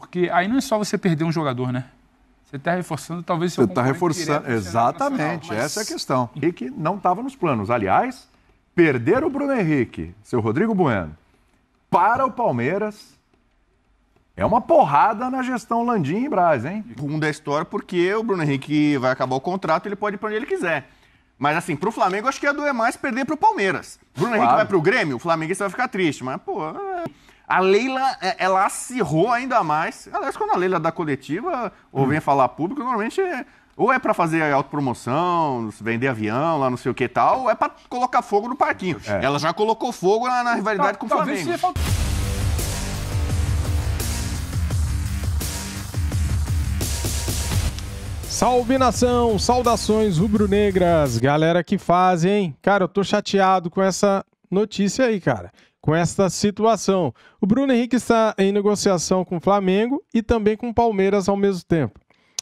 Porque aí não é só você perder um jogador, né? Você está reforçando talvez seu Você está reforçando, exatamente, mas... essa é a questão. Henrique não estava nos planos. Aliás, perder o Bruno Henrique, seu Rodrigo Bueno, para o Palmeiras é uma porrada na gestão Landim e Braz, hein? Um da história, porque o Bruno Henrique vai acabar o contrato, ele pode ir para onde ele quiser. Mas assim, pro Flamengo, acho que ia é doer é mais perder pro Palmeiras. Bruno claro. Henrique vai pro Grêmio, o Flamengo vai ficar triste, mas pô... É... A Leila, é, ela acirrou ainda mais. Aliás, quando a Leila dá coletiva ou hum. vem falar público, normalmente é, ou é para fazer autopromoção, vender avião, lá não sei o que tal, ou é para colocar fogo no parquinho. É. Ela já colocou fogo na, na rivalidade tá, com o Flamengo. Salve nação, saudações rubro-negras, galera que fazem. Cara, eu tô chateado com essa notícia aí, cara com esta situação. O Bruno Henrique está em negociação com o Flamengo e também com o Palmeiras ao mesmo tempo.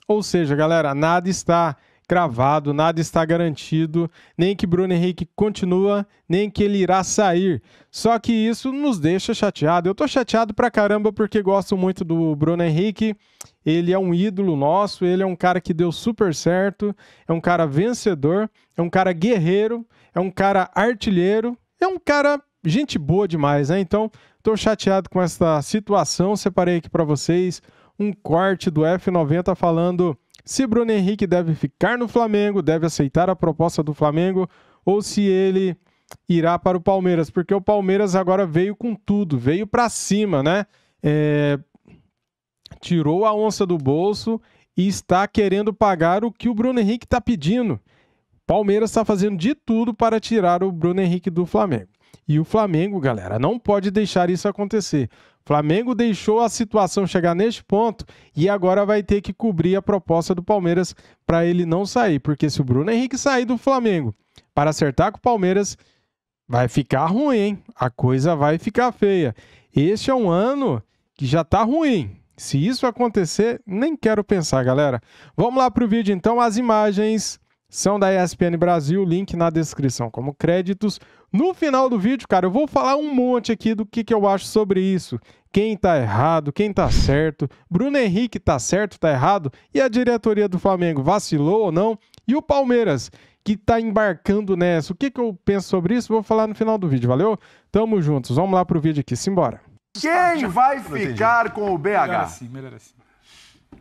Ou seja, galera, nada está gravado, nada está garantido, nem que Bruno Henrique continua, nem que ele irá sair. Só que isso nos deixa chateado. Eu tô chateado pra caramba porque gosto muito do Bruno Henrique. Ele é um ídolo nosso, ele é um cara que deu super certo, é um cara vencedor, é um cara guerreiro, é um cara artilheiro, é um cara gente boa demais, né? Então, estou chateado com essa situação. Separei aqui para vocês um corte do F90 falando se Bruno Henrique deve ficar no Flamengo, deve aceitar a proposta do Flamengo ou se ele irá para o Palmeiras, porque o Palmeiras agora veio com tudo, veio para cima, né? É... Tirou a onça do bolso e está querendo pagar o que o Bruno Henrique está pedindo. Palmeiras está fazendo de tudo para tirar o Bruno Henrique do Flamengo. E o Flamengo, galera, não pode deixar isso acontecer. O Flamengo deixou a situação chegar neste ponto e agora vai ter que cobrir a proposta do Palmeiras para ele não sair, porque se o Bruno Henrique sair do Flamengo para acertar com o Palmeiras, vai ficar ruim, hein? A coisa vai ficar feia. Este é um ano que já tá ruim. Se isso acontecer, nem quero pensar, galera. Vamos lá para o vídeo então, as imagens são da ESPN Brasil, link na descrição como créditos. No final do vídeo, cara, eu vou falar um monte aqui do que, que eu acho sobre isso. Quem tá errado, quem tá certo, Bruno Henrique tá certo, tá errado, e a diretoria do Flamengo vacilou ou não, e o Palmeiras, que tá embarcando nessa. O que, que eu penso sobre isso? Vou falar no final do vídeo, valeu? Tamo juntos, vamos lá pro vídeo aqui, simbora. Quem vai ficar com o BH? Melhor assim, melhor assim.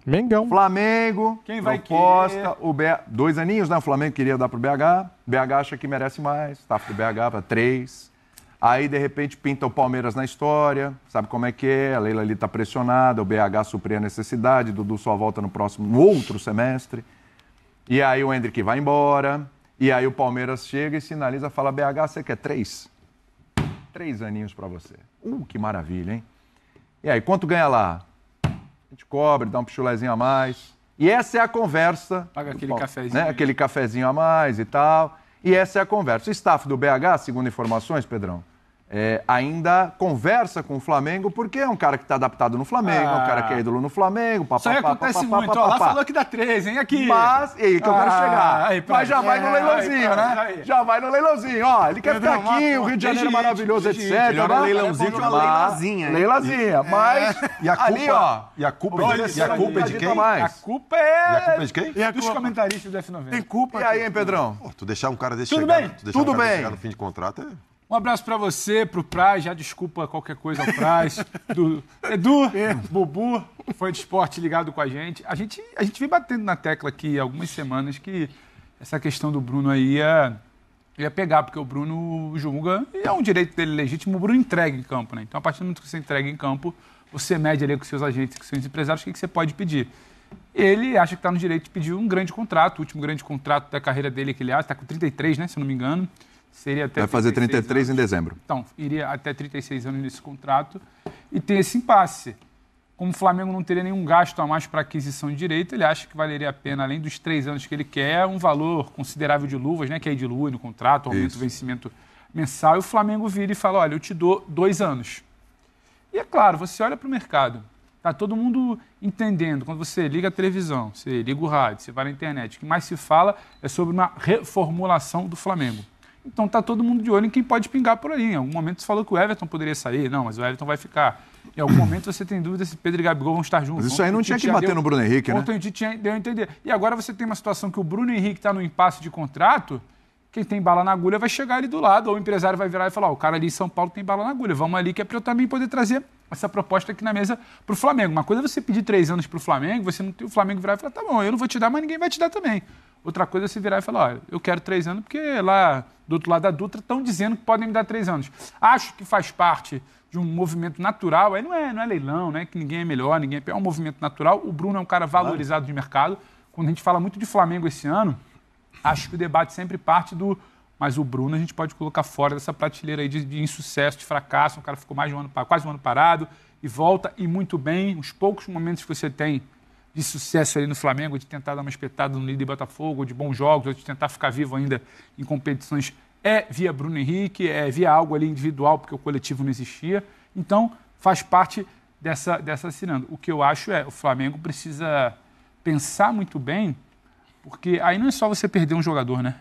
Mengão. Flamengo. Quem vai Costa, o Dois aninhos, né? O Flamengo queria dar pro BH. BH acha que merece mais. Tá pro BH para três. Aí, de repente, pinta o Palmeiras na história. Sabe como é que é? A Leila ali tá pressionada. O BH supria a necessidade. Dudu só volta no próximo, no outro semestre. E aí o Hendrick vai embora. E aí o Palmeiras chega e sinaliza, fala, BH, você quer três? Três aninhos para você. Uh, que maravilha, hein? E aí, quanto ganha lá? a gente cobre, dá um pichulezinho a mais. E essa é a conversa. Paga aquele cafezinho. Né? Aquele cafezinho a mais e tal. E essa é a conversa. O staff do BH, segundo informações, Pedrão, é, ainda conversa com o Flamengo, porque é um cara que está adaptado no Flamengo, ah. é um cara que é ah. ídolo no Flamengo. Pá, Isso aí pá, acontece pá, muito. Pá, Ó, lá falou que dá três, hein? Aqui. Mas, e aí que eu quero ah, chegar. Aí, Mas já é, vai no leilãozinho, aí, né? Já vai no é, leilãozinho. Né? Ó, ele quer ficar aqui, o Rio de Janeiro é maravilhoso, gente, etc. Melhor né? leilãozinho que uma leilazinha. Leilazinha. É. Mas, e a culpa, ali, ó. E a culpa, e a culpa é de quem? Tá a culpa é... E a culpa é de quem? Dos comentaristas do F90. Tem culpa. E aí, hein, Pedrão? Tu deixar um cara desse chegar no fim de contrato é... Um abraço para você, pro Praz, já desculpa qualquer coisa ao Praz, do Edu, é. Bubu, fã de esporte ligado com a gente. A gente a gente vem batendo na tecla aqui algumas semanas que essa questão do Bruno aí é ia pegar, porque o Bruno e é um direito dele legítimo, o Bruno entrega em campo, né? Então, a partir do momento que você entrega em campo, você mede ali com seus agentes, com seus empresários, o que, que você pode pedir. Ele acha que está no direito de pedir um grande contrato, o último grande contrato da carreira dele que ele acha, está com 33, né, se eu não me engano. Seria até Vai fazer 33 anos. em dezembro. Então, iria até 36 anos nesse contrato e tem esse impasse. Como o Flamengo não teria nenhum gasto a mais para aquisição de direito, ele acha que valeria a pena, além dos três anos que ele quer, é um valor considerável de luvas, né? Que aí é dilui no contrato, aumenta Isso. o vencimento mensal, e o Flamengo vira e fala: olha, eu te dou dois anos. E é claro, você olha para o mercado, tá todo mundo entendendo. Quando você liga a televisão, você liga o rádio, você vai na internet, o que mais se fala é sobre uma reformulação do Flamengo. Então tá todo mundo de olho em quem pode pingar por ali. Em algum momento você falou que o Everton poderia sair. Não, mas o Everton vai ficar. Em algum momento você tem dúvida se Pedro e Gabigol vão estar juntos. Mas isso aí não tinha que bater deu, no Bruno Henrique, né? Ontem a gente deu a entender. E agora você tem uma situação que o Bruno Henrique está no impasse de contrato quem tem bala na agulha vai chegar ali do lado, ou o empresário vai virar e falar: o cara ali em São Paulo tem bala na agulha, vamos ali que é para eu também poder trazer essa proposta aqui na mesa para o Flamengo. Uma coisa é você pedir três anos para o Flamengo, você não tem o Flamengo virar e falar: tá bom, eu não vou te dar, mas ninguém vai te dar também. Outra coisa é se virar e falar, olha, eu quero três anos, porque lá do outro lado da Dutra estão dizendo que podem me dar três anos. Acho que faz parte de um movimento natural, aí não é, não é leilão, né? Que ninguém é melhor, ninguém é pior, é um movimento natural. O Bruno é um cara valorizado de mercado. Quando a gente fala muito de Flamengo esse ano, acho que o debate sempre parte do. Mas o Bruno a gente pode colocar fora dessa prateleira aí de, de insucesso, de fracasso. O cara ficou mais de um ano, quase um ano parado e volta e muito bem. Os poucos momentos que você tem de sucesso ali no Flamengo, de tentar dar uma espetada no líder Botafogo, de bons jogos, ou de tentar ficar vivo ainda em competições, é via Bruno Henrique, é via algo ali individual, porque o coletivo não existia. Então, faz parte dessa, dessa assinando. O que eu acho é, o Flamengo precisa pensar muito bem, porque aí não é só você perder um jogador, né?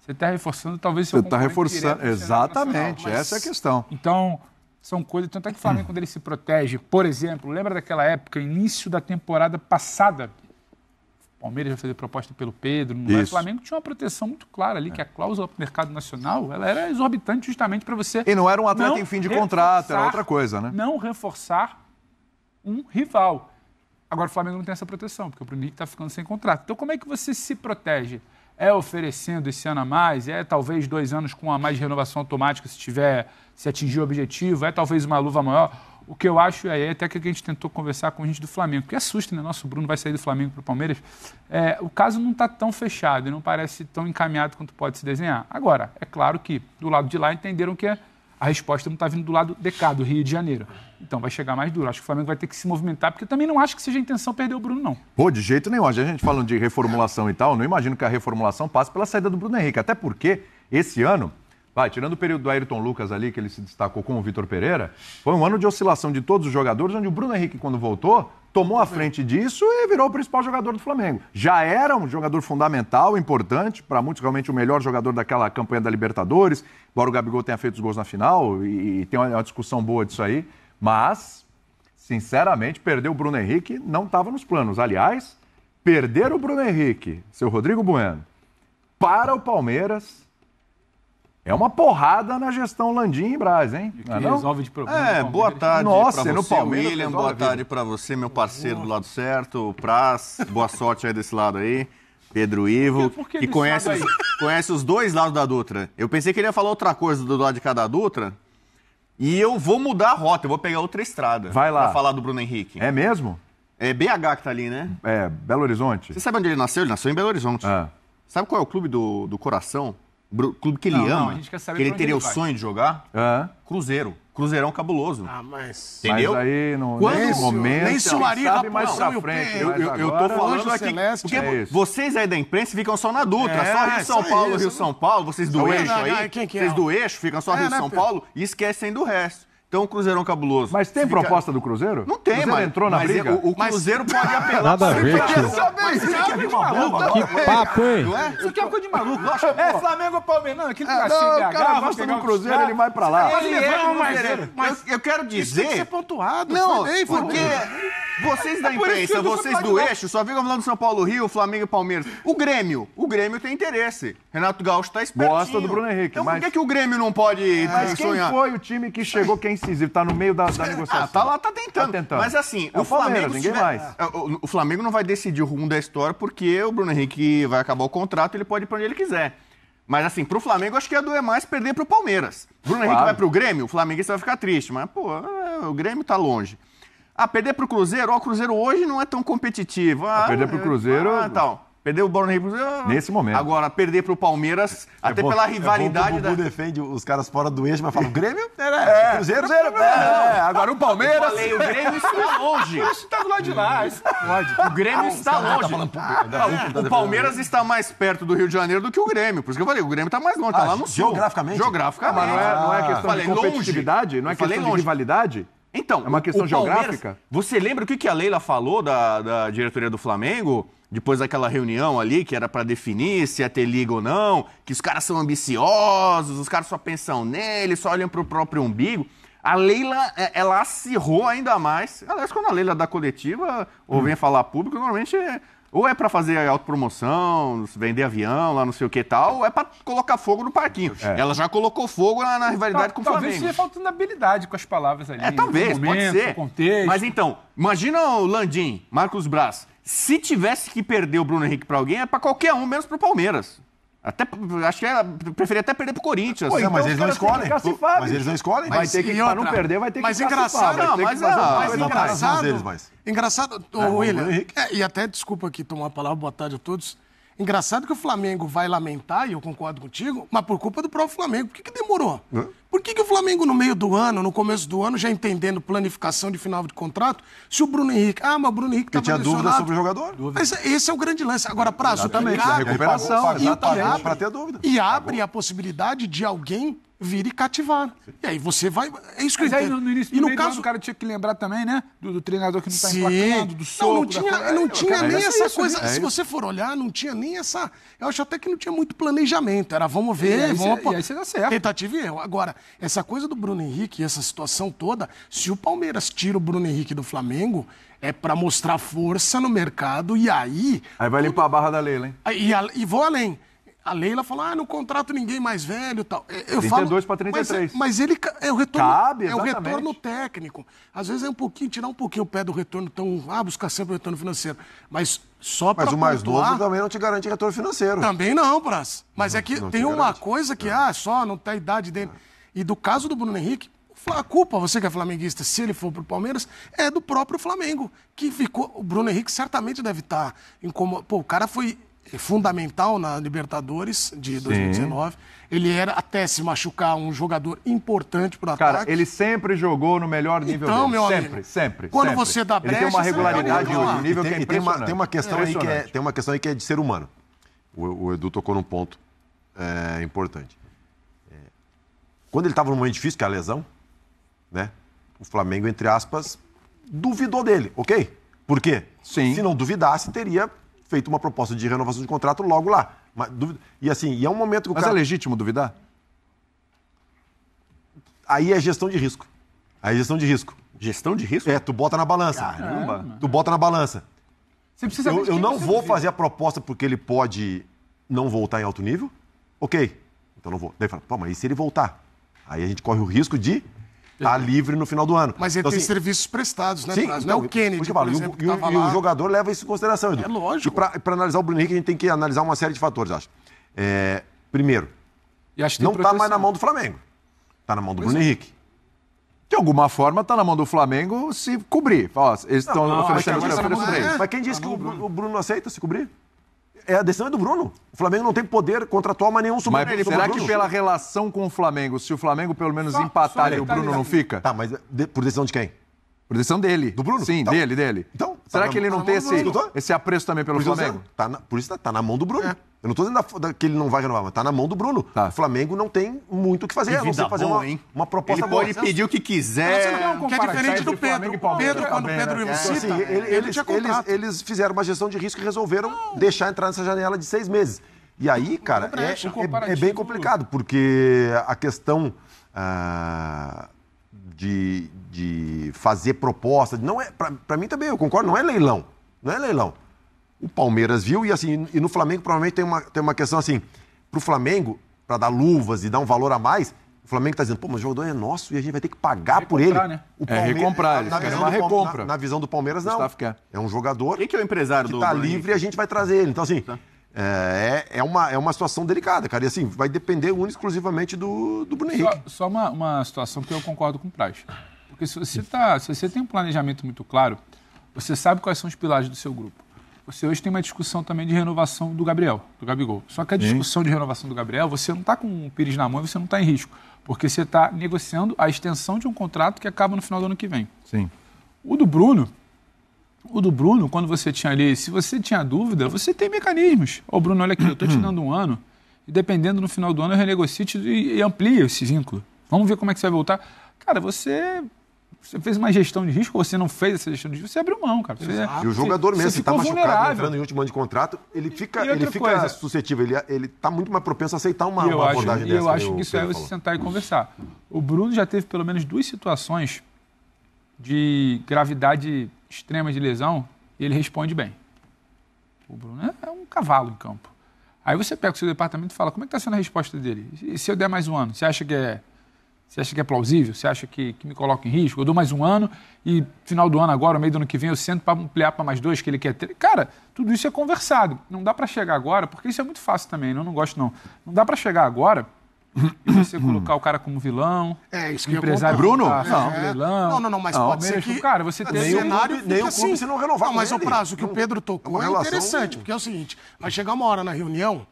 Você está reforçando talvez seu Você está reforçando, exatamente, mas... essa é a questão. Então, são coisas. Tanto é que o Flamengo, quando ele se protege, por exemplo, lembra daquela época, início da temporada passada? O Palmeiras já fez proposta pelo Pedro, o Flamengo tinha uma proteção muito clara ali, é. que a cláusula para o mercado nacional ela era exorbitante justamente para você. E não era um atleta em fim de contrato, era outra coisa, né? Não reforçar um rival. Agora o Flamengo não tem essa proteção, porque o Bruninho está ficando sem contrato. Então, como é que você se protege? é oferecendo esse ano a mais, é talvez dois anos com a mais renovação automática se tiver, se atingir o objetivo, é talvez uma luva maior. O que eu acho, é até que a gente tentou conversar com a gente do Flamengo, que assusta, né? Nosso Bruno vai sair do Flamengo para o Palmeiras. É, o caso não está tão fechado e não parece tão encaminhado quanto pode se desenhar. Agora, é claro que do lado de lá entenderam que a resposta não está vindo do lado de cá, do Rio de Janeiro. Então vai chegar mais duro. Acho que o Flamengo vai ter que se movimentar, porque eu também não acho que seja a intenção perder o Bruno, não. Pô, de jeito nenhum. A gente falando de reformulação e tal, não imagino que a reformulação passe pela saída do Bruno Henrique. Até porque esse ano, vai, tirando o período do Ayrton Lucas ali, que ele se destacou com o Vitor Pereira, foi um ano de oscilação de todos os jogadores, onde o Bruno Henrique, quando voltou, tomou a frente disso e virou o principal jogador do Flamengo. Já era um jogador fundamental, importante, para muitos realmente o melhor jogador daquela campanha da Libertadores, embora o Gabigol tenha feito os gols na final, e, e tem uma, uma discussão boa disso aí. Mas, sinceramente, perder o Bruno Henrique não estava nos planos. Aliás, perder o Bruno Henrique, seu Rodrigo Bueno, para o Palmeiras é uma porrada na gestão Landim e Braz, hein? E que não é resolve de problema. É, boa tarde Nossa, você, no Palmeiras William, boa tarde para você, meu parceiro do lado certo, Praz, boa sorte aí desse lado aí. Pedro Ivo, por que, por que, que conhece, os, conhece os dois lados da Dutra. Eu pensei que ele ia falar outra coisa do lado de cada Dutra, e eu vou mudar a rota, eu vou pegar outra estrada. Vai lá. Pra falar do Bruno Henrique. É mesmo? É BH que tá ali, né? É, Belo Horizonte. Você sabe onde ele nasceu? Ele nasceu em Belo Horizonte. É. Sabe qual é o clube do, do coração clube que ele não, ama, não, que ele teria ele o sonho de jogar, é. Cruzeiro. Cruzeirão cabuloso. Ah, mas. Entendeu? Mas aí, não, Quando, nesse momento. Nem se o mais pra frente. Eu, eu, eu tô falando aqui. É Celeste, porque é vocês aí da imprensa ficam só na Dutra. É, só Rio São Paulo, isso, Rio São Paulo. Vocês do eixo aí. É? Vocês do eixo ficam só é, Rio né, São Paulo e esquecem do resto. Então, o Cruzeirão cabuloso. Mas tem Fica... proposta do Cruzeiro? Não tem, mas entrou na mas é briga. O, o Cruzeiro mas... pode apelar. Nada a ver, tio. Mas isso é aqui é de maluco. Que é? papo, hein? é? Isso aqui é coisa de maluco. É Flamengo ou Palmeiras? Não, aquele é, não, o cara gosta né? do Cruzeiro, ele vai pra lá. mas, mas eu quero dizer... Isso tem que ser pontuado. Não, porque... Vocês é da imprensa, vocês do eixo, só ficam falando São Paulo, Rio, Flamengo e Palmeiras. O Grêmio, o Grêmio tem interesse. Renato Gaúcho está exposto, Gosta do Bruno Henrique. Então mas... por que, que o Grêmio não pode mas sonhar? quem foi o time que chegou, que é incisivo, está no meio da, da negociação? Ah, tá lá, tá tentando. Tá tentando. Mas assim, é o, o Flamengo... Ninguém tiver... mais. É, o Flamengo não vai decidir o rumo da história porque o Bruno Henrique vai acabar o contrato, ele pode ir para onde ele quiser. Mas assim, pro Flamengo, acho que ia é doer mais perder pro Palmeiras. Bruno claro. Henrique vai pro Grêmio, o Flamengo vai ficar triste. Mas, pô, o Grêmio tá longe. Ah, perder para o Cruzeiro, ó, oh, o Cruzeiro hoje não é tão competitivo. Ah, perder para o é. Cruzeiro. Ah, tal. Tá, perder o Borne Cruzeiro. Ah. Nesse momento. Agora, perder para o Palmeiras, é até bom, pela é rivalidade. É o da... defende os caras fora do eixo, mas fala: o Grêmio? É, né? é, Cruzeiro, Cruzeiro é, é agora o Palmeiras. Eu falei, o Grêmio está longe. está tá do lado de lá. O Grêmio está tá longe. Ah, o Palmeiras está mais perto do Rio de Janeiro do que o Grêmio. Por isso que eu falei: o Grêmio está mais longe, está ah, lá no sul. Geograficamente? Geograficamente. Mas não é, não é questão de competitividade, não é questão de rivalidade. Então, é uma questão geográfica? Você lembra o que a Leila falou da, da diretoria do Flamengo? Depois daquela reunião ali, que era para definir se ia ter liga ou não, que os caras são ambiciosos, os caras só pensam nele, só olham pro próprio umbigo. A Leila, é, ela acirrou ainda mais. Aliás, quando a Leila dá coletiva ou hum. vem falar público, normalmente é ou é para fazer autopromoção, vender avião, lá não sei o que e tal, ou é para colocar fogo no parquinho. É. Ela já colocou fogo na, na rivalidade tá, com o Flamengo. Talvez seja faltando habilidade com as palavras ali. É, talvez, momento, pode ser. Contexto. Mas então, imagina o Landim, Marcos Braz. Se tivesse que perder o Bruno Henrique para alguém, é para qualquer um, menos para o Palmeiras. Até, acho que era, é, preferia até perder pro Corinthians. Pô, então mas, eles não escolhem. Cacifar, mas eles não escolhem. Vai ter que, pra não perder, vai ter que Mas engraçado, não, mas, que mas engraçado. Deles, mas... Engraçado, é, William, é, e até desculpa aqui tomar a palavra, boa tarde a todos. Engraçado que o Flamengo vai lamentar, e eu concordo contigo, mas por culpa do próprio Flamengo. Por que, que demorou? Hã? Por que, que o Flamengo, no meio do ano, no começo do ano, já entendendo planificação de final de contrato, se o Bruno Henrique. Ah, mas o Bruno Henrique estava tinha dúvida sobre o jogador? esse é o grande lance. Agora, prazo, também. Recuperação, ter dúvida. e tá abre a possibilidade de alguém vir e cativar. E aí você vai. É isso que Mas eu Aí, no, início, e no, caso... o cara tinha que lembrar também, né? Do, do treinador que não está emplacando, do soco. Não, não tinha, da... não tinha é, nem é essa isso, coisa. Né? Assim, é se você for olhar, não tinha nem essa. Eu acho até que não tinha muito planejamento. Era vamos ver, e aí, vamos. Cê, e aí você dá certo. Tentativa e erro. Agora, essa coisa do Bruno Henrique, essa situação toda, se o Palmeiras tira o Bruno Henrique do Flamengo, é para mostrar força no mercado e aí. Aí vai tudo... limpar a barra da Leila, hein? E, e vou além. A Leila falou: ah, não contrato ninguém mais velho tal. É, eu 32 para 33. Mas, é, mas, ele é o retorno. Cabe, é o retorno técnico. Às vezes é um pouquinho, tirar um pouquinho o pé do retorno, tão ah, buscar sempre o retorno financeiro. Mas só para. Mas o mais pontuar, novo também não te garante retorno financeiro. Também não, Braz. Mas não, é que tem garante. uma coisa que, é. ah, só não tem tá a idade dele. E do caso do Bruno Henrique, a culpa, você que é flamenguista, se ele for pro Palmeiras, é do próprio Flamengo, que ficou. O Bruno Henrique certamente deve estar. Tá incomodado. Pô, o cara foi é fundamental na Libertadores de 2019. Ele era, até se machucar, um jogador importante para o ataque. Cara, ele sempre jogou no melhor nível então, dele. Meu sempre, amigo, sempre. Quando sempre. você dá brecha, ele tem uma regularidade hoje, um nível tem, que é tem uma, tem uma questão é, aí que é, tem uma questão aí que é de ser humano. O, o Edu tocou num ponto é, importante. É, quando ele estava num momento difícil, que é a lesão, né? O Flamengo, entre aspas, duvidou dele, ok? Por quê? Sim. Se não duvidasse, teria feito uma proposta de renovação de contrato logo lá. Mas, e assim, e é um momento que o Mas cara... é legítimo duvidar? Aí é gestão de risco. Aí é gestão de risco. Gestão de risco? É, tu bota na balança. Caramba. Tu bota na balança. Você precisa eu, eu não vou duvida. fazer a proposta porque ele pode não voltar em alto nível. Ok, então não vou. Daí fala, pô, mas e se ele voltar? Aí a gente corre o risco de tá uhum. livre no final do ano. Mas ele então, tem assim, serviços prestados, né, sim, Não é o Kennedy, exemplo, e, o, e, o, jogador leva isso em consideração, Edu. É lógico. E para analisar o Bruno Henrique, a gente tem que analisar uma série de fatores, acho. É, primeiro, acho não está mais na mão do Flamengo. Está na mão do pois Bruno é. Henrique. De alguma forma, está na mão do Flamengo se cobrir. eles estão oferecendo o preço para Mas quem disse tá que o, o Bruno aceita se cobrir? é a decisão é do Bruno. O Flamengo não tem poder contratual, mas nenhum sobre mas, Será que pela relação com o Flamengo, se o Flamengo pelo menos só, empatar, só o Bruno tá não fica? Tá, mas de, por decisão de quem? Por decisão dele. Do Bruno? Sim, então, dele, dele. Então, será tá que ele não tem esse, esse apreço também pelo Flamengo? Tá na, por isso tá, tá na mão do Bruno. É. Eu não estou dizendo da, da, que ele não vai renovar, mas está na mão do Bruno. Tá. O Flamengo não tem muito o que fazer, a não fazer boa, uma, uma, proposta ele boa. Ele pode pedir o que quiser. Não, não é que é diferente do Pedro. Pedro, quando o Pedro me né? então, cita, assim, ele, ele eles, eles, eles, fizeram uma gestão de risco e resolveram não. deixar entrar nessa janela de seis meses. E aí, cara, é, é, é, bem complicado, porque a questão ah, de, de fazer proposta, não é, para mim também, eu concordo, não é leilão. Não é leilão o Palmeiras viu e assim e no Flamengo provavelmente tem uma, tem uma questão assim para o Flamengo para dar luvas e dar um valor a mais o Flamengo está dizendo pô mas o jogador é nosso e a gente vai ter que pagar por ele né? o é, Palmeiras, é recomprar na, visão do, recompra. Na, na, visão do Palmeiras não é um jogador e que é o empresário que está livre e a gente vai trazer ele então assim tá. é, é, uma, é uma situação delicada, cara. E assim, vai depender um, exclusivamente do, do Bruno Henrique. Só, só uma, uma situação que eu concordo com o Praz. Porque se você, tá, se você tem um planejamento muito claro, você sabe quais são os pilares do seu grupo. Você hoje tem uma discussão também de renovação do Gabriel, do Gabigol. Só que a discussão Sim. de renovação do Gabriel, você não está com o Pires na mão e você não está em risco. Porque você está negociando a extensão de um contrato que acaba no final do ano que vem. Sim. O do Bruno, o do Bruno, quando você tinha ali, se você tinha dúvida, você tem mecanismos. Ô, oh, Bruno, olha aqui, eu estou te hum. dando um ano, e dependendo no final do ano, eu renegocio e, e esse vínculo. Vamos ver como é que você vai voltar. Cara, você você fez uma gestão de risco, ou você não fez essa gestão de risco, você abriu mão, cara. Você, e o jogador mesmo, você, está machucado, entrando em último ano de contrato, ele fica, ele fica coisa, suscetível, ele, é, ele tá muito mais propenso a aceitar uma, eu uma acho, abordagem dessa. eu né, acho que isso é você sentar e conversar. O Bruno já teve pelo menos duas situações de gravidade extrema de lesão e ele responde bem. O Bruno é, é um cavalo em campo. Aí você pega o seu departamento e fala, como é que está sendo a resposta dele? E se eu der mais um ano, você acha que é você acha que é plausível? Você acha que, que me coloca em risco? Eu dou mais um ano e final do ano agora, meio do ano que vem, eu sento para ampliar para mais dois que ele quer ter. Cara, tudo isso é conversado. Não dá para chegar agora, porque isso é muito fácil também, né? eu não gosto não. Não dá para chegar agora e você colocar o cara como vilão. É, isso que empresário Bruno? Tá, não. Vilão, não, não, não, mas não, pode ser que cara, você tem nem o cenário clube, nem o clube assim. não renovar. Não, mas ele. o prazo que não, o Pedro tocou é, é, relação... interessante, porque é o seguinte, vai chegar uma hora na reunião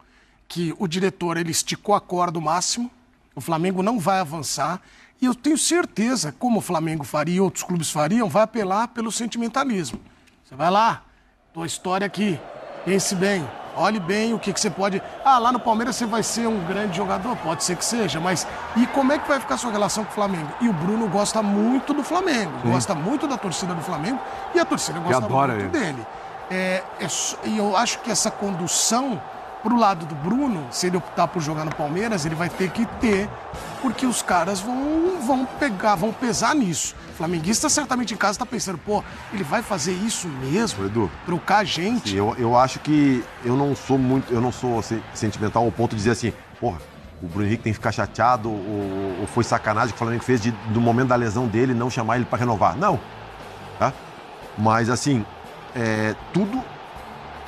que o diretor ele esticou a corda do máximo o Flamengo não vai avançar e eu tenho certeza, como o Flamengo faria e outros clubes fariam, vai apelar pelo sentimentalismo. Você vai lá, tua história aqui, pense bem, olhe bem o que, que você pode. Ah, lá no Palmeiras você vai ser um grande jogador, pode ser que seja, mas e como é que vai ficar a sua relação com o Flamengo? E o Bruno gosta muito do Flamengo, Sim. gosta muito da torcida do Flamengo e a torcida gosta muito ele. dele. É, é, e eu acho que essa condução Pro lado do Bruno, se ele optar por jogar no Palmeiras, ele vai ter que ter, porque os caras vão, vão pegar, vão pesar nisso. O flamenguista certamente em casa está pensando, pô, ele vai fazer isso mesmo? Edu. Trocar a gente. Sim, eu, eu acho que eu não sou muito, eu não sou assim, sentimental ao ponto de dizer assim, porra, o Bruno Henrique tem que ficar chateado ou, ou foi sacanagem que o Flamengo fez de, do momento da lesão dele não chamar ele para renovar. Não. Tá? Mas assim, é, tudo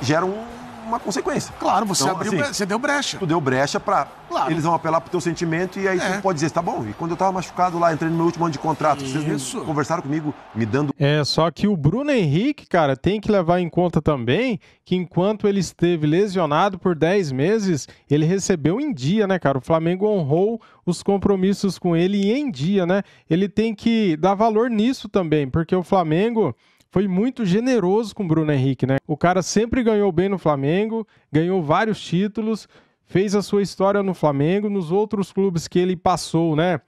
gera um uma consequência. Claro, você então, abriu, assim, você deu brecha. Tu deu brecha para claro. eles vão apelar pro teu sentimento e aí é. tu pode dizer, tá bom, e quando eu estava machucado lá, entrei no meu último ano de contrato, Isso. vocês me conversaram comigo me dando É, só que o Bruno Henrique, cara, tem que levar em conta também que enquanto ele esteve lesionado por 10 meses, ele recebeu em dia, né, cara? O Flamengo honrou os compromissos com ele em dia, né? Ele tem que dar valor nisso também, porque o Flamengo foi muito generoso com o Bruno Henrique, né? O cara sempre ganhou bem no Flamengo, ganhou vários títulos, fez a sua história no Flamengo, nos outros clubes que ele passou, né?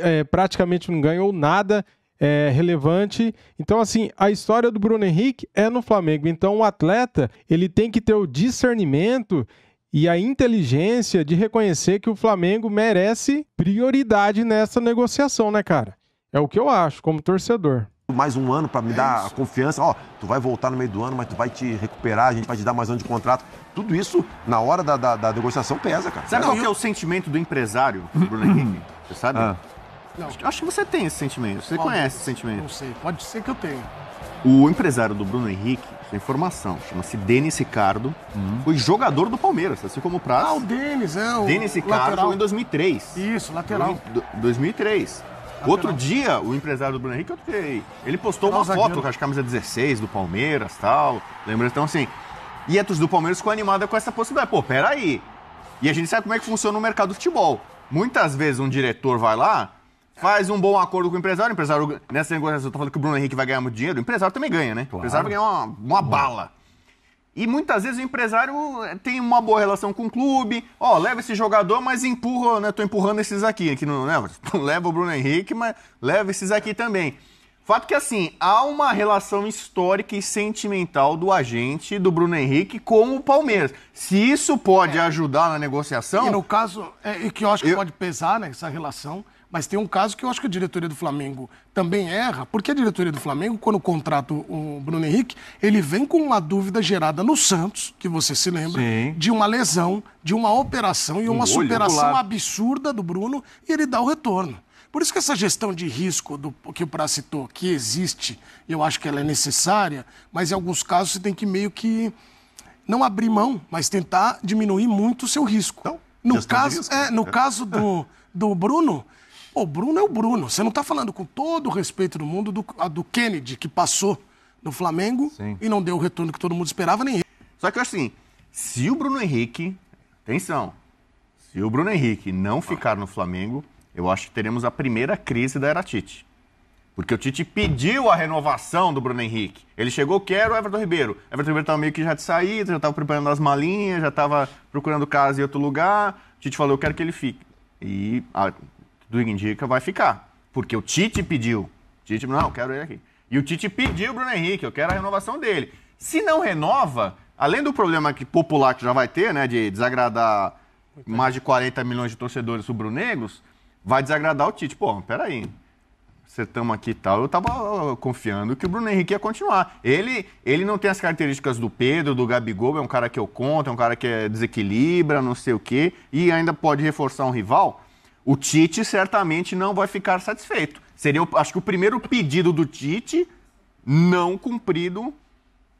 É, praticamente não ganhou nada é, relevante. Então, assim, a história do Bruno Henrique é no Flamengo. Então, o atleta ele tem que ter o discernimento e a inteligência de reconhecer que o Flamengo merece prioridade nessa negociação, né, cara? É o que eu acho como torcedor mais um ano para me é dar isso. a confiança. Ó, tu vai voltar no meio do ano, mas tu vai te recuperar, a gente vai te dar mais um ano de contrato. Tudo isso, na hora da, da, da negociação, pesa, cara. Sabe qual é o sentimento do empresário, Bruno Henrique? Você sabe? Ah. Acho que você tem esse sentimento. Você pode, conhece esse sentimento. Não sei, pode ser que eu tenha. O empresário do Bruno Henrique, tem é informação, chama-se Denis Ricardo, uhum. foi jogador do Palmeiras, assim como o Prazo. Ah, o Denis, é o. Denis Ricardo lateral. em 2003. Isso, lateral. 2003. Outro dia, o empresário do Bruno Henrique, eu fiquei, ele postou uma foto com as camisas 16 do Palmeiras tal. lembrando Então, assim, e a torcida do Palmeiras ficou animada com essa possibilidade. Pô, peraí. E a gente sabe como é que funciona o mercado do futebol. Muitas vezes um diretor vai lá, faz um bom acordo com o empresário. O empresário, nessa negociação, eu tô falando que o Bruno Henrique vai ganhar muito dinheiro. O empresário também ganha, né? Claro. O empresário vai ganhar uma, uma bala. E muitas vezes o empresário eh, tem uma boa relação com o clube. Ó, oh, leva esse jogador, mas empurra, né? Tô empurrando esses aqui. aqui não, né? Leva o Bruno Henrique, mas leva esses aqui também. Fato que, assim, há uma relação histórica e sentimental do agente do Bruno Henrique com o Palmeiras. Se isso pode é. ajudar na negociação. E no caso, é, que eu acho que eu... pode pesar, né? Essa relação mas tem um caso que eu acho que a diretoria do Flamengo também erra, porque a diretoria do Flamengo, quando contrata o Bruno Henrique, ele vem com uma dúvida gerada no Santos, que você se lembra, Sim. de uma lesão, de uma operação e uma superação absurda do Bruno, e ele dá o retorno. Por isso que essa gestão de risco do, que o Prá citou, que existe, eu acho que ela é necessária, mas em alguns casos você tem que meio que não abrir mão, mas tentar diminuir muito o seu risco. Então, no caso, risco. É, no é. caso do, do Bruno, o Bruno é o Bruno. Você não está falando com todo o respeito do mundo do, do Kennedy, que passou no Flamengo Sim. e não deu o retorno que todo mundo esperava, nem ele. Só que assim, se o Bruno Henrique. Atenção. Se o Bruno Henrique não ficar no Flamengo, eu acho que teremos a primeira crise da era Tite. Porque o Tite pediu a renovação do Bruno Henrique. Ele chegou, quero o Everton Ribeiro. O Everton Ribeiro estava meio que já de saída, já estava preparando as malinhas, já estava procurando casa em outro lugar. O Tite falou, eu quero que ele fique. E ah, do Indica vai ficar. Porque o Tite pediu. Tite, não, eu quero ele aqui. E o Tite pediu o Bruno Henrique, eu quero a renovação dele. Se não renova, além do problema que, popular que já vai ter, né, de desagradar mais de 40 milhões de torcedores rubro-negros, vai desagradar o Tite. Pô, peraí. Você estamos aqui e tal. Eu estava confiando que o Bruno Henrique ia continuar. Ele, ele não tem as características do Pedro, do Gabigol, é um cara que eu conto, é um cara que é desequilibra, não sei o quê, e ainda pode reforçar um rival. O Tite certamente não vai ficar satisfeito. Seria, acho que, o primeiro pedido do Tite não cumprido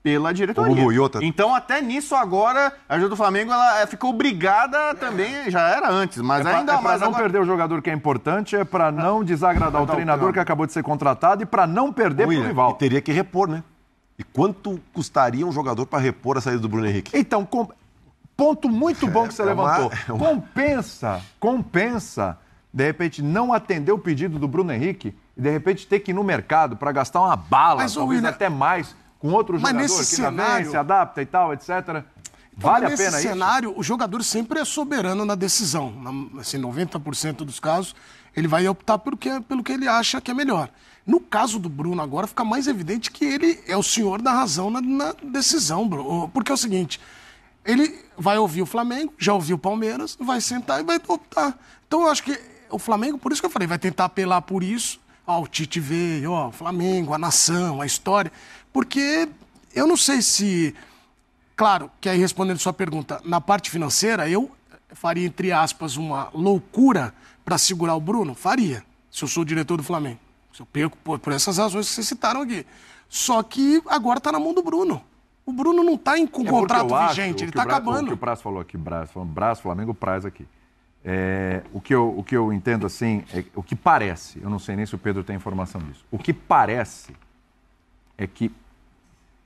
pela diretoria. Bubu, outra... Então, até nisso, agora, a ajuda do Flamengo ela é, ficou obrigada também, já era antes, mas é ainda é pra, é mais. Para não agora... perder o jogador que é importante, é para não desagradar o tá, tá, treinador tá. que acabou de ser contratado e para não perder o rival. E teria que repor, né? E quanto custaria um jogador para repor a saída do Bruno Henrique? Então, com ponto muito bom que você é levantou. É uma... Compensa, compensa, de repente, não atender o pedido do Bruno Henrique e, de repente, ter que ir no mercado para gastar uma bala, Mas, talvez William... até mais, com outro Mas nesse que cenário... se adapta e tal, etc. Então, vale nesse a pena cenário, isso? o jogador sempre é soberano na decisão. Na, assim, 90% dos casos, ele vai optar pelo que, pelo que ele acha que é melhor. No caso do Bruno, agora fica mais evidente que ele é o senhor da razão na, na decisão, Bruno. Porque é o seguinte: ele vai ouvir o Flamengo, já ouviu o Palmeiras, vai sentar e vai optar. Então eu acho que o Flamengo, por isso que eu falei, vai tentar apelar por isso. Ó, o Tite veio, ó, o Flamengo, a nação, a história. Porque eu não sei se. Claro, que aí respondendo sua pergunta, na parte financeira, eu faria, entre aspas, uma loucura para segurar o Bruno? Faria, se eu sou o diretor do Flamengo. Se eu perco por, por essas razões que vocês citaram aqui. Só que agora está na mão do Bruno. O Bruno não está em, com é contrato vigente, ele está acabando. O que o Braz falou aqui, Braz, falando Braz, Flamengo, Praz aqui. É, o, que eu, o que eu entendo assim, é, o que parece, eu não sei nem se o Pedro tem informação disso, o que parece é que,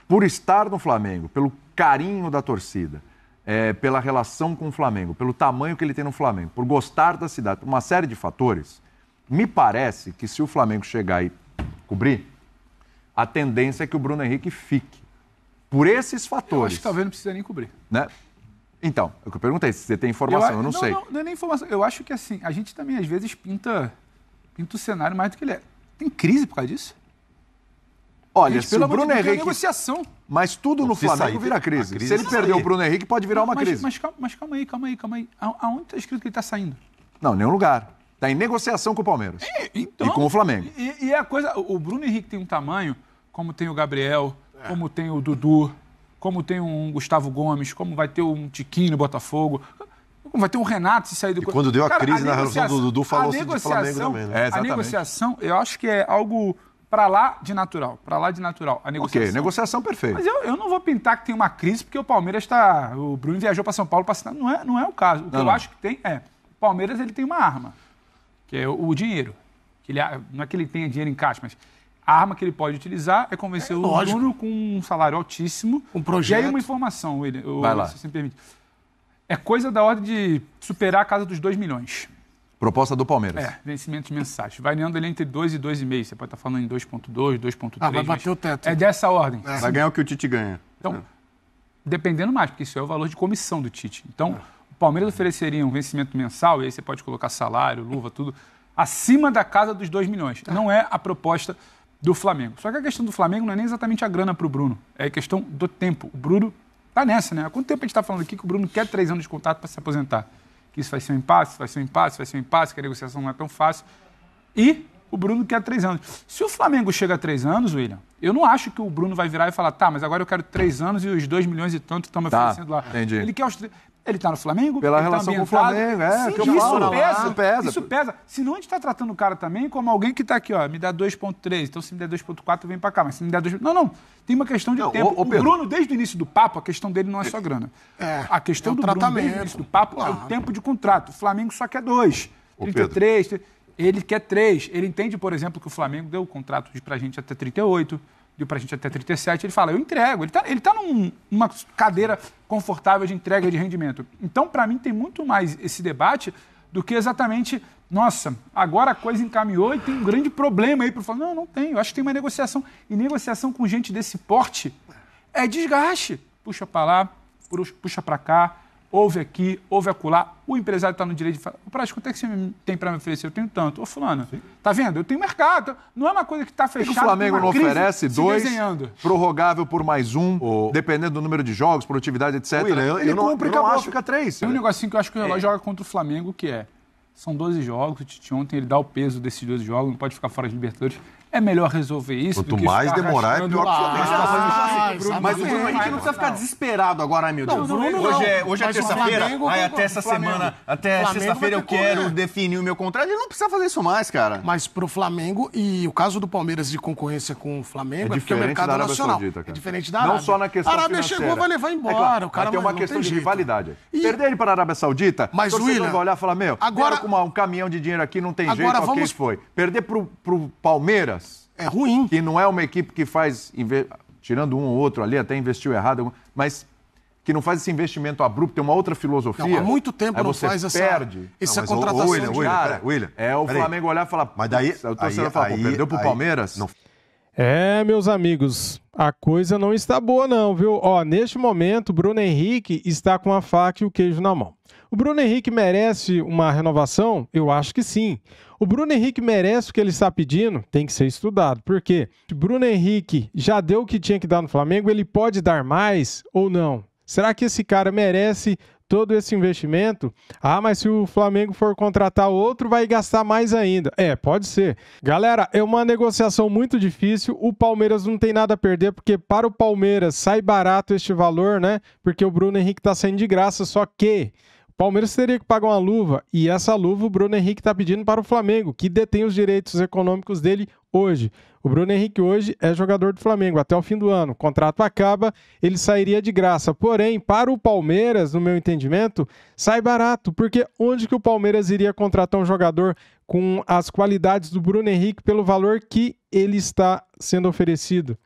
por estar no Flamengo, pelo carinho da torcida, é, pela relação com o Flamengo, pelo tamanho que ele tem no Flamengo, por gostar da cidade, por uma série de fatores, me parece que se o Flamengo chegar e cobrir, a tendência é que o Bruno Henrique fique. Por esses fatores. Eu acho que talvez não precisa nem cobrir. Né? Então, é o que eu perguntei, se você tem informação, eu, eu não, não, sei. Não, não é nem informação. Eu acho que assim, a gente também às vezes pinta, pinta o cenário mais do que ele é. Tem crise por causa disso? Olha, gente, se o Bruno Henrique... negociação. Mas tudo no Flamengo sair, vira crise. crise. Se ele perder o Bruno Henrique, pode virar uma mas, crise. Mas calma, mas calma, aí, calma aí, calma aí. Aonde está escrito que ele está saindo? Não, nenhum lugar. Está em negociação com o Palmeiras. E, então, e com o Flamengo. E, e, é a coisa... O Bruno Henrique tem um tamanho, como tem o Gabriel, é. como tem o Dudu, como tem um Gustavo Gomes, como vai ter um Tiquinho no Botafogo. Como vai ter um Renato se sair do... E quando deu a Cara, crise a na relação do Dudu, falou-se assim Flamengo também, né? É, a negociação, eu acho que é algo para lá de natural. Para lá de natural. A negociação. Ok, negociação perfeita. Mas eu, eu não vou pintar que tem uma crise porque o Palmeiras está... O Bruno viajou para São Paulo para assinar. Não é, não é o caso. O que não, eu não. acho que tem é... O Palmeiras ele tem uma arma, que é o, o dinheiro. Que ele, não é que ele tenha dinheiro em caixa, mas a arma que ele pode utilizar é convencer é, o aluno Bruno com um salário altíssimo. Um projeto. E aí uma informação, ele, Vai lá. se você me permite. É coisa da ordem de superar a casa dos 2 milhões. Proposta do Palmeiras. É, vencimentos mensais. Variando ele entre 2 e 2,5. Você pode estar tá falando em 2,2, 2,3. Ah, vai bater o teto. É dessa ordem. É. Vai ganhar o que o Tite ganha. Então, é. dependendo mais, porque isso é o valor de comissão do Tite. Então, é. o Palmeiras ofereceria um vencimento mensal, e aí você pode colocar salário, luva, tudo, acima da casa dos 2 milhões. Não é a proposta do Flamengo. Só que a questão do Flamengo não é nem exatamente a grana para o Bruno, é a questão do tempo. O Bruno tá nessa, né? Há quanto tempo a gente está falando aqui que o Bruno quer três anos de contato para se aposentar? Que isso vai ser um impasse, vai ser um impasse, vai ser um impasse, que a negociação não é tão fácil. E o Bruno quer três anos. Se o Flamengo chega a três anos, William, eu não acho que o Bruno vai virar e falar, tá, mas agora eu quero três anos e os dois milhões e tanto estão me tá, oferecendo lá. Entendi. Ele quer os três. Ele está no Flamengo. Pela tá relação tá com o Flamengo, é. Sim, que eu isso, falo, pesa, lá, pesa. Isso pesa. a gente está tratando o cara também como alguém que está aqui, ó, me dá 2,3, então se me der 2,4, vem para cá. Mas se me der 2. Não, não. Tem uma questão de não, tempo. O, o, o Bruno, desde o início do papo, a questão dele não é só é. grana. É, a questão é do tratamento. Bruno, desde o início do papo, claro. é o tempo de contrato. O Flamengo só quer dois. Ô, 33, Pedro. ele quer três. Ele entende, por exemplo, que o Flamengo deu o contrato para gente até 38 deu para a gente até 37, ele fala, eu entrego. Ele está ele tá numa cadeira confortável de entrega de rendimento. Então, para mim, tem muito mais esse debate do que exatamente, nossa, agora a coisa encaminhou e tem um grande problema aí para falar, não, não tem, eu acho que tem uma negociação. E negociação com gente desse porte é desgaste. Puxa para lá, puxa para cá, houve aqui, houve acolá. O empresário está no direito de falar, Prático, quanto é que você tem para me oferecer? Eu tenho tanto. Ô, fulano, Sim. tá vendo? Eu tenho mercado. Não é uma coisa que está fechada. E o Flamengo não oferece dois, desenhando. prorrogável por mais um, oh. dependendo do número de jogos, produtividade, etc. William, eu, Ele eu cumpre, não, eu acabou, acho... fica é três. Tem um é. negocinho que eu acho que o relógio é. joga contra o Flamengo, que é... São 12 jogos, o Tite ontem ele dá o peso desses 12 jogos, não pode ficar fora de Libertadores. É melhor resolver isso. Quanto mais demorar, é pior que o Flamengo. Ah, ah, mas tá assim, o Bruno Henrique não precisa ficar desesperado agora, meu Deus. Não, Bruno, hoje é, hoje é terça-feira, aí até essa semana, até sexta-feira eu quero definir o meu contrato. Ele não precisa fazer isso mais, cara. Mas pro Flamengo, e o caso do Palmeiras de concorrência com o Flamengo, é, é porque o mercado nacional Saudita, é diferente da Arábia. Não só na questão Arábia financeira. chegou, vai levar é embora. É claro, o cara mas tem uma questão de rivalidade. Perder ele para a Arábia Saudita, mas o vai olhar e falar, meu, agora com um caminhão de dinheiro aqui, não tem jeito, vamos... ok, foi. Perder pro Palmeiras, Palmeiras. É ruim. Que não é uma equipe que faz, tirando um ou outro ali, até investiu errado, mas que não faz esse investimento abrupto, tem uma outra filosofia. Não, há muito tempo aí não você faz essa, perde. Isso é contratação o William, de William, cara. William, é o Flamengo aí. olhar e falar, mas daí, o torcedor aí, fala, aí, perdeu pro aí, Palmeiras? Não. É, meus amigos, a coisa não está boa não, viu? Ó, neste momento, Bruno Henrique está com a faca e o queijo na mão. O Bruno Henrique merece uma renovação? Eu acho que sim. O Bruno Henrique merece o que ele está pedindo? Tem que ser estudado. Por quê? O Bruno Henrique já deu o que tinha que dar no Flamengo, ele pode dar mais ou não? Será que esse cara merece todo esse investimento? Ah, mas se o Flamengo for contratar outro, vai gastar mais ainda. É, pode ser. Galera, é uma negociação muito difícil. O Palmeiras não tem nada a perder, porque para o Palmeiras sai barato este valor, né? Porque o Bruno Henrique está saindo de graça, só que Palmeiras teria que pagar uma luva e essa luva o Bruno Henrique está pedindo para o Flamengo, que detém os direitos econômicos dele hoje. O Bruno Henrique hoje é jogador do Flamengo até o fim do ano. O contrato acaba, ele sairia de graça. Porém, para o Palmeiras, no meu entendimento, sai barato, porque onde que o Palmeiras iria contratar um jogador com as qualidades do Bruno Henrique pelo valor que ele está sendo oferecido?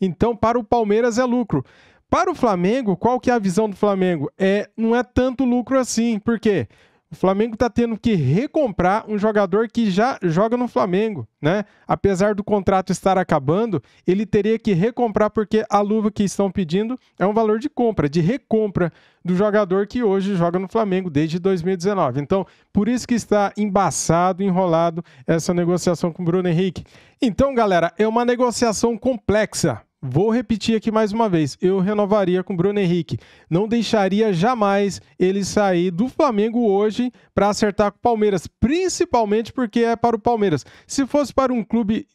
Então, para o Palmeiras é lucro. Para o Flamengo, qual que é a visão do Flamengo? É, não é tanto lucro assim, porque o Flamengo está tendo que recomprar um jogador que já joga no Flamengo, né? Apesar do contrato estar acabando, ele teria que recomprar porque a luva que estão pedindo é um valor de compra, de recompra do jogador que hoje joga no Flamengo desde 2019. Então, por isso que está embaçado, enrolado essa negociação com o Bruno Henrique. Então, galera, é uma negociação complexa, Vou repetir aqui mais uma vez. Eu renovaria com o Bruno Henrique. Não deixaria jamais ele sair do Flamengo hoje para acertar com o Palmeiras, principalmente porque é para o Palmeiras. Se fosse para um clube,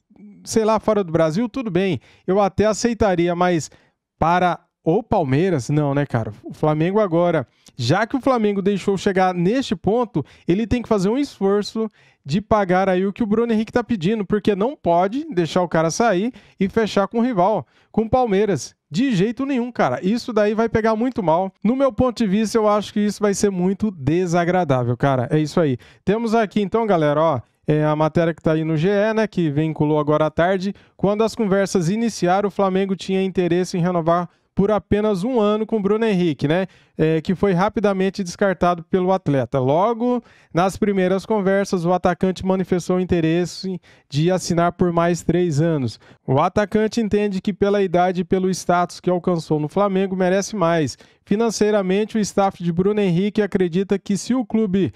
sei lá, fora do Brasil, tudo bem. Eu até aceitaria, mas para o Palmeiras, não, né, cara? O Flamengo agora, já que o Flamengo deixou chegar neste ponto, ele tem que fazer um esforço, de pagar aí o que o Bruno Henrique tá pedindo, porque não pode deixar o cara sair e fechar com o rival, com o Palmeiras. De jeito nenhum, cara. Isso daí vai pegar muito mal. No meu ponto de vista, eu acho que isso vai ser muito desagradável, cara. É isso aí. Temos aqui então, galera, ó, é a matéria que está aí no GE, né, que vinculou agora à tarde. Quando as conversas iniciaram, o Flamengo tinha interesse em renovar por apenas um ano com Bruno Henrique, né? É, que foi rapidamente descartado pelo atleta. Logo, nas primeiras conversas, o atacante manifestou interesse de assinar por mais três anos. O atacante entende que, pela idade e pelo status que alcançou no Flamengo, merece mais. Financeiramente, o staff de Bruno Henrique acredita que, se o clube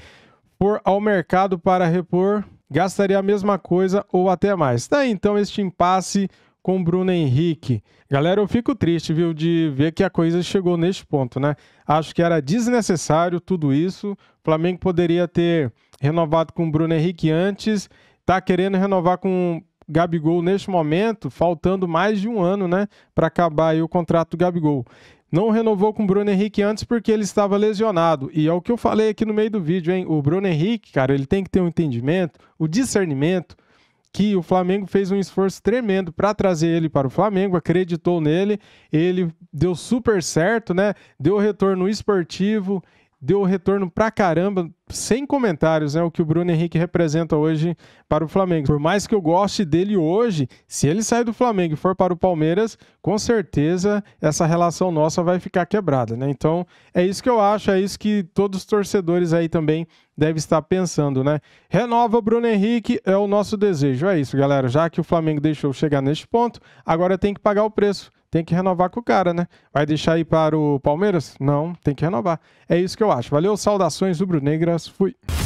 for ao mercado para repor, gastaria a mesma coisa ou até mais. Tá então este impasse com Bruno Henrique. Galera, eu fico triste, viu, de ver que a coisa chegou neste ponto, né? Acho que era desnecessário tudo isso. O Flamengo poderia ter renovado com Bruno Henrique antes. Tá querendo renovar com Gabigol neste momento, faltando mais de um ano, né, para acabar o contrato do Gabigol. Não renovou com o Bruno Henrique antes porque ele estava lesionado. E é o que eu falei aqui no meio do vídeo, hein? O Bruno Henrique, cara, ele tem que ter um entendimento, o discernimento que o Flamengo fez um esforço tremendo para trazer ele para o Flamengo, acreditou nele, ele deu super certo, né? Deu retorno esportivo, deu retorno pra caramba sem comentários, né, o que o Bruno Henrique representa hoje para o Flamengo. Por mais que eu goste dele hoje, se ele sair do Flamengo e for para o Palmeiras, com certeza essa relação nossa vai ficar quebrada, né? Então, é isso que eu acho, é isso que todos os torcedores aí também devem estar pensando, né? Renova Bruno Henrique é o nosso desejo. É isso, galera. Já que o Flamengo deixou chegar neste ponto, agora tem que pagar o preço tem que renovar com o cara, né? Vai deixar ir para o Palmeiras? Não, tem que renovar. É isso que eu acho. Valeu, saudações rubro-negras abraço, fui!